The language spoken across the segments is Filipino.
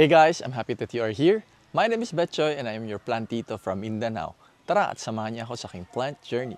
Hey guys, I'm happy that you are here. My name is Betchoy and I am your plantito from Mindanao. Tara at samahan niya ako sa aking plant journey.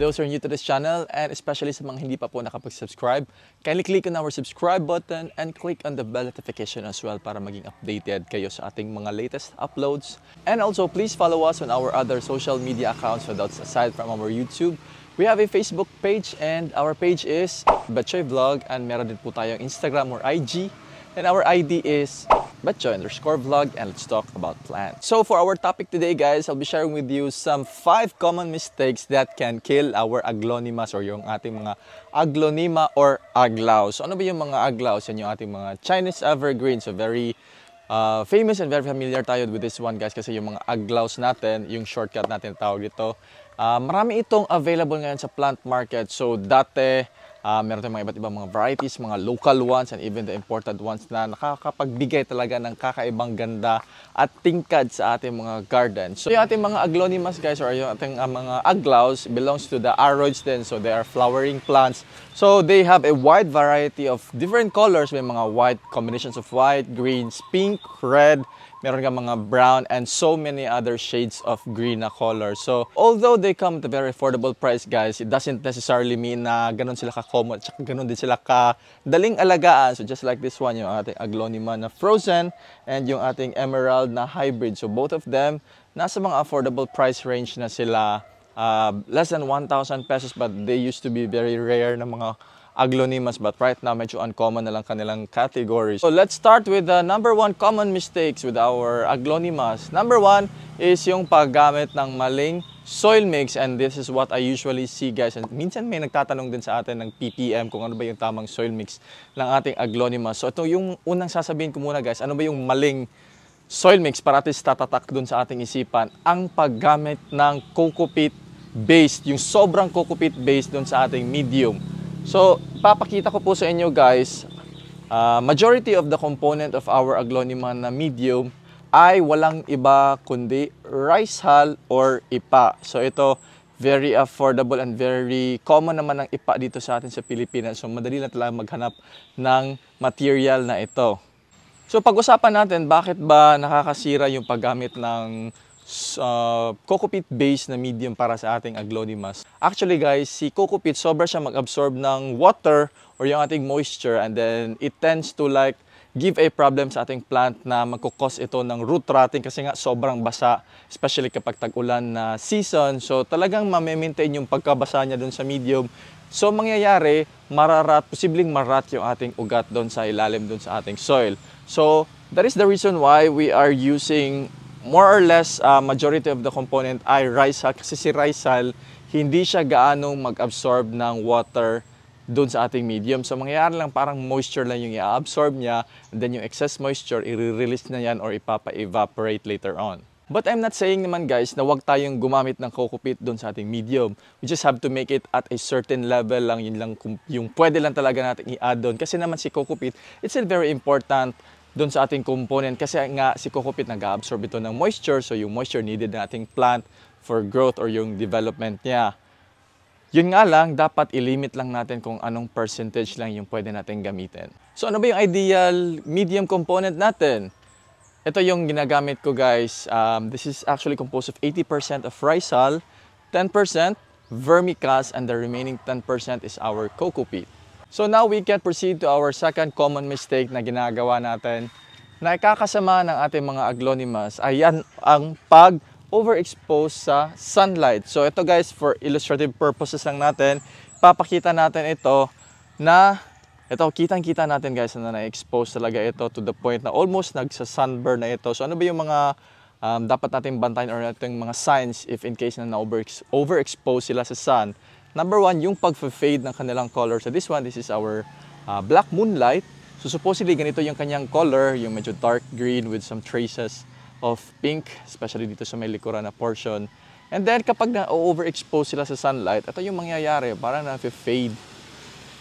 those who are new to this channel and especially sa mga hindi pa po nakapag-subscribe, kindly click on our subscribe button and click on the bell notification as well para maging updated kayo sa ating mga latest uploads. And also, please follow us on our other social media accounts so that's aside from our YouTube. We have a Facebook page and our page is Betchay Vlog and meron din po tayong Instagram or IG and our ID is Betcho underscore vlog and let's talk about plants. So for our topic today guys, I'll be sharing with you some 5 common mistakes that can kill our aglonimas or yung ating mga aglonema or aglaw. So ano ba yung mga aglaw? Yan yung ating mga Chinese evergreen. So very uh, famous and very familiar tayo with this one guys kasi yung mga aglaws natin, yung shortcut natin tawag dito. Uh, marami itong available ngayon sa plant market. So dati Uh, meron tayong mga iba't ibang mga varieties, mga local ones and even the imported ones na nakakapagbigay talaga ng kakaibang ganda at tingkad sa ating mga garden. So yung ating mga aglonimas guys or yung ating uh, mga aglaws belongs to the aroids then so they are flowering plants. So they have a wide variety of different colors, may mga white combinations of white, greens, pink, red, meron ka mga brown, and so many other shades of green na color. So, although they come at a very affordable price, guys, it doesn't necessarily mean na ganun sila ka-common, tsaka ganun din sila ka-daling alagaan. So, just like this one, yung ating aglonema na frozen, and yung ating emerald na hybrid. So, both of them, nasa mga affordable price range na sila, uh, less than 1,000 pesos, but they used to be very rare na mga aglonemas but right now medyo uncommon na lang kanilang categories. So let's start with the number one common mistakes with our aglonemas. Number one is yung paggamit ng maling soil mix and this is what I usually see guys. And minsan may nagtatanong din sa atin ng PPM kung ano ba yung tamang soil mix ng ating aglonimas. So ito yung unang sasabihin ko muna guys, ano ba yung maling soil mix para at least tatatak dun sa ating isipan ang paggamit ng coco peat based, yung sobrang coco peat based dun sa ating medium. So, papakita ko po sa inyo guys, uh, majority of the component of our aglonema na medium ay walang iba kundi rice hull or ipa. So, ito very affordable and very common naman ang ipa dito sa atin sa Pilipinas. So, madali na talaga maghanap ng material na ito. So, pag-usapan natin bakit ba nakakasira yung paggamit ng uh, cocopit base na medium para sa ating aglonimas. Actually guys, si cocopit sobra siya mag-absorb ng water or yung ating moisture and then it tends to like give a problem sa ating plant na magkukos ito ng root rotting kasi nga sobrang basa especially kapag tag-ulan na season. So talagang mamaintain yung pagkabasa niya dun sa medium. So mangyayari, mararat, posibleng marat yung ating ugat doon sa ilalim doon sa ating soil. So that is the reason why we are using more or less uh, majority of the component ay Rizal kasi si Rizal hindi siya gaano mag-absorb ng water doon sa ating medium. So mangyayari lang parang moisture lang yung i-absorb niya and then yung excess moisture i-release na yan or ipapa-evaporate later on. But I'm not saying naman guys na wag tayong gumamit ng coco doon sa ating medium. We just have to make it at a certain level lang yun lang yung pwede lang talaga natin i-add doon. Kasi naman si coco it's a very important doon sa ating component kasi nga si Cocopit nag-absorb ito ng moisture so yung moisture needed ng ating plant for growth or yung development niya. Yun nga lang, dapat ilimit lang natin kung anong percentage lang yung pwede natin gamitin. So ano ba yung ideal medium component natin? Ito yung ginagamit ko guys. Um, this is actually composed of 80% of rice hull, 10% vermicast, and the remaining 10% is our coco peat. So now we can proceed to our second common mistake na ginagawa natin na ikakasama ng ating mga aglonimas ay yan ang pag overexpose sa sunlight. So ito guys, for illustrative purposes lang natin, papakita natin ito na ito, kitang-kita natin guys na na-expose talaga ito to the point na almost nagsa-sunburn na ito. So ano ba yung mga um, dapat natin bantayan or ito mga signs if in case na na-overexpose sila sa sun? Number one, yung pag-fade ng kanilang color. So this one, this is our uh, black moonlight. So supposedly, ganito yung kanyang color, yung medyo dark green with some traces of pink, especially dito sa may likuran na portion. And then kapag na-overexpose sila sa sunlight, ito yung mangyayari, parang na-fade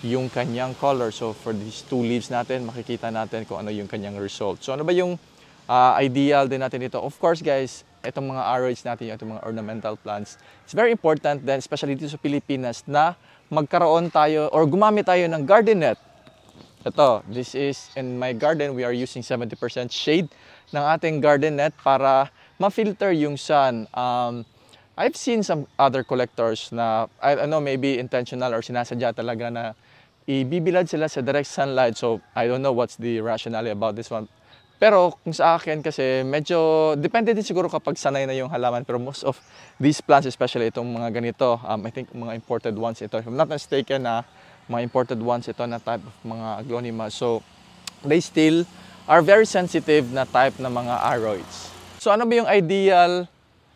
yung kanyang color. So for these two leaves natin, makikita natin kung ano yung kanyang result. So ano ba yung uh, ideal din natin dito? Of course guys, itong mga ROH natin, itong mga ornamental plants, it's very important then especially dito sa Pilipinas na magkaroon tayo or gumamit tayo ng garden net. Ito, this is in my garden, we are using 70% shade ng ating garden net para ma-filter yung sun. Um, I've seen some other collectors na, I don't know, maybe intentional or sinasadya talaga na ibibilad sila sa direct sunlight. So, I don't know what's the rationale about this one. Pero kung sa akin kasi medyo depende din siguro kapag sanay na yung halaman pero most of these plants especially itong mga ganito um, I think mga imported ones ito if I'm not mistaken na uh, mga imported ones ito na type of mga aglonema so they still are very sensitive na type ng mga aroids. So ano ba yung ideal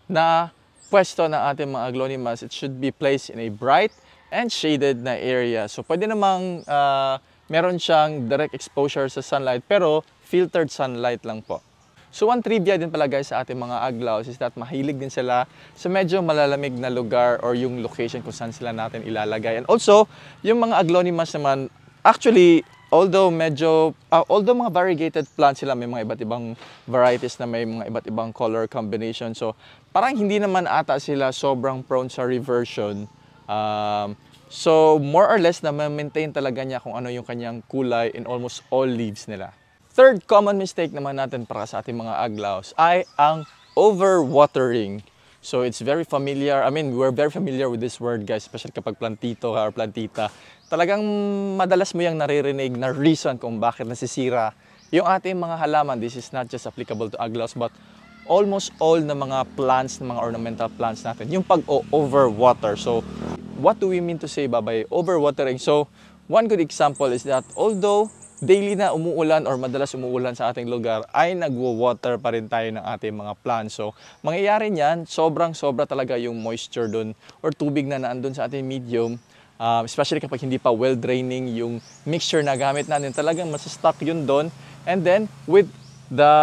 na pwesto ng ating mga aglonimas? It should be placed in a bright and shaded na area. So pwede namang uh, meron siyang direct exposure sa sunlight pero filtered sunlight lang po. So one trivia din pala guys sa ating mga aglaws is that mahilig din sila sa medyo malalamig na lugar or yung location kung saan sila natin ilalagay. And also, yung mga aglonimas naman, actually, although medyo, uh, although mga variegated plants sila, may mga iba't ibang varieties na may mga iba't ibang color combination. So parang hindi naman ata sila sobrang prone sa reversion. Um, so more or less na ma-maintain talaga niya kung ano yung kanyang kulay in almost all leaves nila. Third common mistake naman natin para sa ating mga aglaos ay ang overwatering. So it's very familiar. I mean, we're very familiar with this word guys, especially kapag plantito or plantita. Talagang madalas mo yung naririnig na reason kung bakit nasisira yung ating mga halaman. This is not just applicable to aglaos, but almost all na mga plants, mga ornamental plants natin, yung pag-overwater. So what do we mean to say ba by overwatering? So one good example is that although daily na umuulan or madalas umuulan sa ating lugar ay nagwo-water pa rin tayo ng ating mga plants. So, mangyayari niyan, sobrang sobra talaga yung moisture doon or tubig na naandun sa ating medium. Um, especially kapag hindi pa well draining yung mixture na gamit natin, talagang masastock yun doon. And then, with the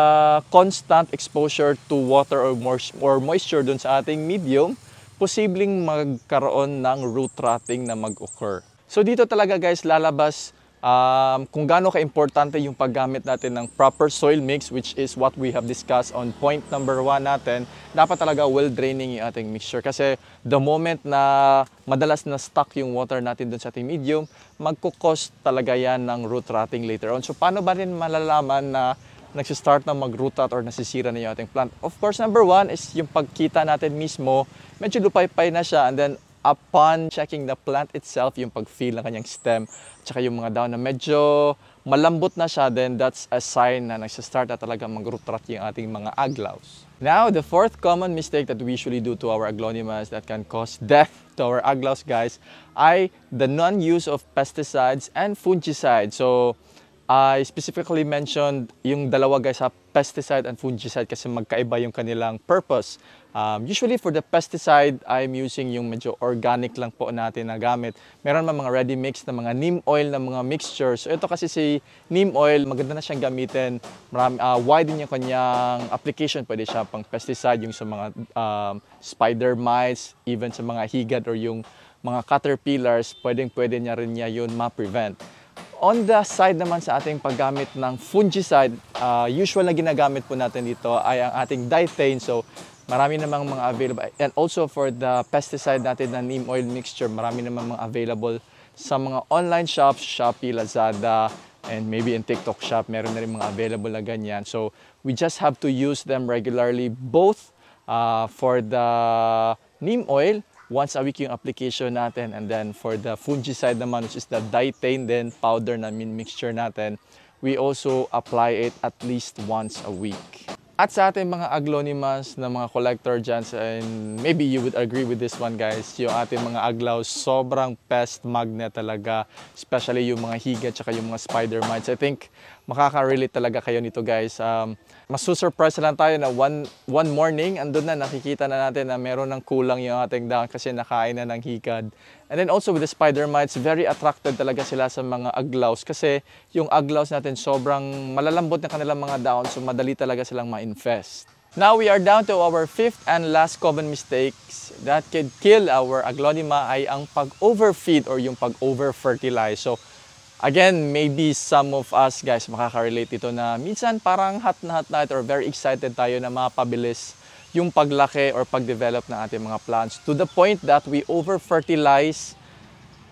constant exposure to water or, or moisture doon sa ating medium, posibleng magkaroon ng root rotting na mag-occur. So dito talaga guys lalabas um, kung gaano ka-importante yung paggamit natin ng proper soil mix which is what we have discussed on point number one natin, dapat talaga well-draining yung ating mixture kasi the moment na madalas na stuck yung water natin dun sa ating medium, magkukos talaga yan ng root rotting later on. So paano ba rin malalaman na nagsistart na mag-root out or nasisira na yung ating plant? Of course, number one is yung pagkita natin mismo, medyo lupay-pay na siya and then upon checking the plant itself, yung pag-feel ng kanyang stem, tsaka yung mga down na medyo malambot na siya, then that's a sign na nagsistart na talaga mag rot yung ating mga aglaws. Now, the fourth common mistake that we usually do to our aglonimas that can cause death to our aglaws, guys, ay the non-use of pesticides and fungicides. So, I specifically mentioned yung dalawa guys sa pesticide and fungicide kasi magkaiba yung kanilang purpose. Um, usually for the pesticide, I'm using yung medyo organic lang po natin na gamit. Meron man mga ready mix na mga neem oil na mga mixtures. So ito kasi si neem oil, maganda na siyang gamitin. Marami, uh, ah, wide din yung kanyang application. Pwede siya pang pesticide yung sa mga um, spider mites, even sa mga higad or yung mga caterpillars, pwedeng pwede niya rin niya yun ma-prevent. On the side naman sa ating paggamit ng fungicide, uh, usual na ginagamit po natin dito ay ang ating diethane. So, marami namang mga available. And also for the pesticide natin na neem oil mixture, marami namang mga available sa mga online shops, Shopee, Lazada, and maybe in TikTok shop, meron na rin mga available na ganyan. So we just have to use them regularly, both uh, for the neem oil, once a week yung application natin, and then for the fungicide naman, which is the ditane then powder na min mixture natin, we also apply it at least once a week. At sa ating mga aglonimas na mga collector dyan, and maybe you would agree with this one guys, yung ating mga aglaw, sobrang pest magnet talaga, especially yung mga higa at yung mga spider mites. I think makaka-relate talaga kayo nito guys. Um, masusurprise lang tayo na one, one morning, andun na nakikita na natin na meron ng kulang yung ating dahon kasi nakain na ng hikad. And then also with the spider mites, very attracted talaga sila sa mga aglaws kasi yung aglaws natin sobrang malalambot na kanilang mga dahon so madali talaga silang ma-infest. Now we are down to our fifth and last common mistakes that could kill our aglonema ay ang pag-overfeed or yung pag-overfertilize. So Again, maybe some of us guys makaka-relate ito na minsan parang hot na hot na ito or very excited tayo na mapabilis yung paglaki or pagdevelop ng ating mga plants to the point that we over-fertilize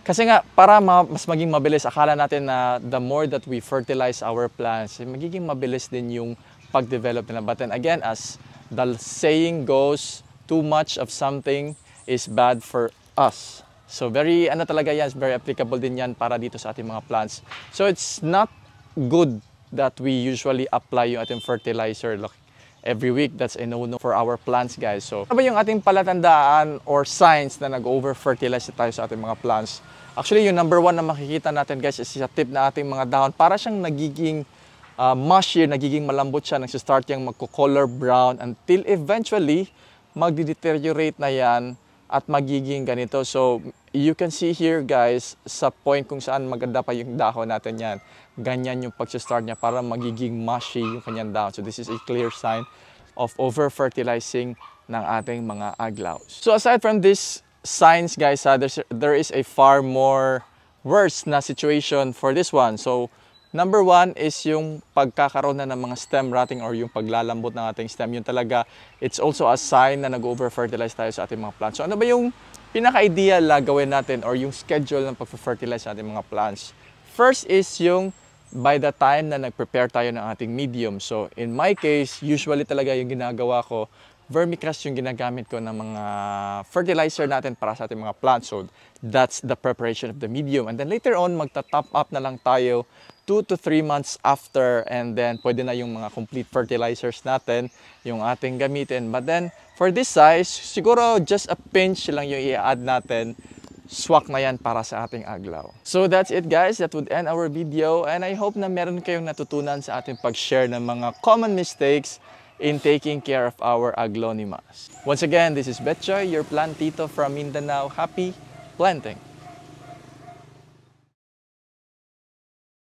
kasi nga, para ma mas maging mabilis, akala natin na the more that we fertilize our plants, eh, magiging mabilis din yung pag-develop nila. But then again, as the saying goes, too much of something is bad for us. So very ano talaga yan, very applicable din yan para dito sa ating mga plants. So it's not good that we usually apply yung ating fertilizer like, every week. That's a no-no for our plants guys. So ano ba yung ating palatandaan or signs na nag-over-fertilize tayo sa ating mga plants? Actually yung number one na makikita natin guys is sa tip na ating mga dahon. Para siyang nagiging uh, ah, mushy, nagiging malambot siya, nagsistart yung magko-color brown until eventually magdi-deteriorate na yan at magiging ganito. So, you can see here guys, sa point kung saan maganda pa yung dahon natin yan. Ganyan yung pag-start niya para magiging mushy yung kanyang dahon. So, this is a clear sign of over-fertilizing ng ating mga aglaw. So, aside from this signs guys, uh, there is a far more worse na situation for this one. So, Number one is yung pagkakaroon na ng mga stem rotting or yung paglalambot ng ating stem. Yung talaga, it's also a sign na nag-over-fertilize tayo sa ating mga plants. So ano ba yung pinaka-ideal na gawin natin or yung schedule ng pag-fertilize sa ating mga plants? First is yung by the time na nag-prepare tayo ng ating medium. So in my case, usually talaga yung ginagawa ko, vermicrest yung ginagamit ko ng mga fertilizer natin para sa ating mga plants. So that's the preparation of the medium. And then later on, magta-top up na lang tayo 2 to 3 months after and then pwede na yung mga complete fertilizers natin yung ating gamitin. But then for this size, siguro just a pinch lang yung i-add natin swak na yan para sa ating aglaw. So that's it guys. That would end our video and I hope na meron kayong natutunan sa ating pag-share ng mga common mistakes in taking care of our aglonemas. Once again, this is Betchoy, your plant tito from Mindanao. Happy planting!